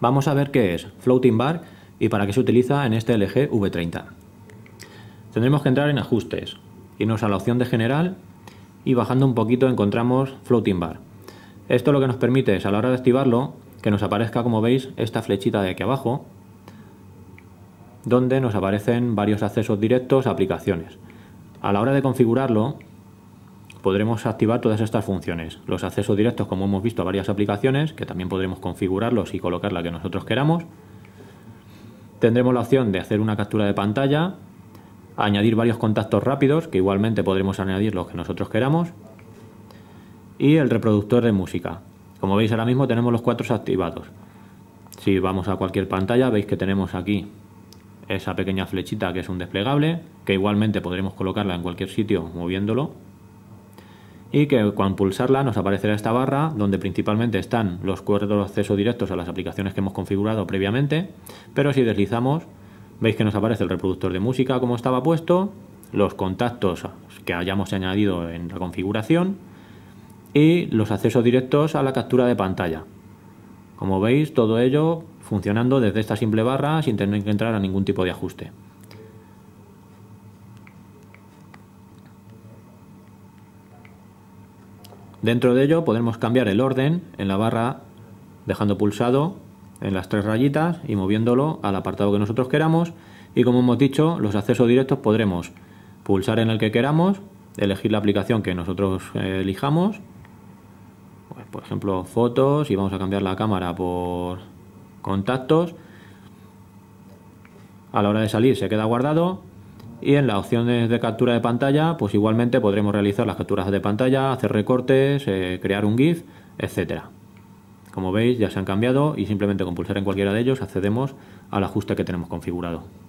Vamos a ver qué es Floating Bar y para qué se utiliza en este LG V30. Tendremos que entrar en ajustes, irnos a la opción de general y bajando un poquito encontramos Floating Bar. Esto lo que nos permite es a la hora de activarlo que nos aparezca como veis esta flechita de aquí abajo donde nos aparecen varios accesos directos a aplicaciones. A la hora de configurarlo podremos activar todas estas funciones. Los accesos directos, como hemos visto, a varias aplicaciones, que también podremos configurarlos y colocar la que nosotros queramos. Tendremos la opción de hacer una captura de pantalla, añadir varios contactos rápidos, que igualmente podremos añadir los que nosotros queramos, y el reproductor de música. Como veis ahora mismo tenemos los cuatro activados. Si vamos a cualquier pantalla veis que tenemos aquí esa pequeña flechita que es un desplegable, que igualmente podremos colocarla en cualquier sitio moviéndolo y que cuando pulsarla nos aparecerá esta barra donde principalmente están los cuerdos de acceso directos a las aplicaciones que hemos configurado previamente, pero si deslizamos veis que nos aparece el reproductor de música como estaba puesto, los contactos que hayamos añadido en la configuración y los accesos directos a la captura de pantalla. Como veis, todo ello funcionando desde esta simple barra sin tener que entrar a ningún tipo de ajuste. Dentro de ello podremos cambiar el orden en la barra dejando pulsado en las tres rayitas y moviéndolo al apartado que nosotros queramos y como hemos dicho los accesos directos podremos pulsar en el que queramos, elegir la aplicación que nosotros eh, elijamos, pues, por ejemplo fotos y vamos a cambiar la cámara por contactos, a la hora de salir se queda guardado y en las opciones de captura de pantalla pues igualmente podremos realizar las capturas de pantalla, hacer recortes, eh, crear un GIF, etcétera. Como veis ya se han cambiado y simplemente con pulsar en cualquiera de ellos accedemos al ajuste que tenemos configurado.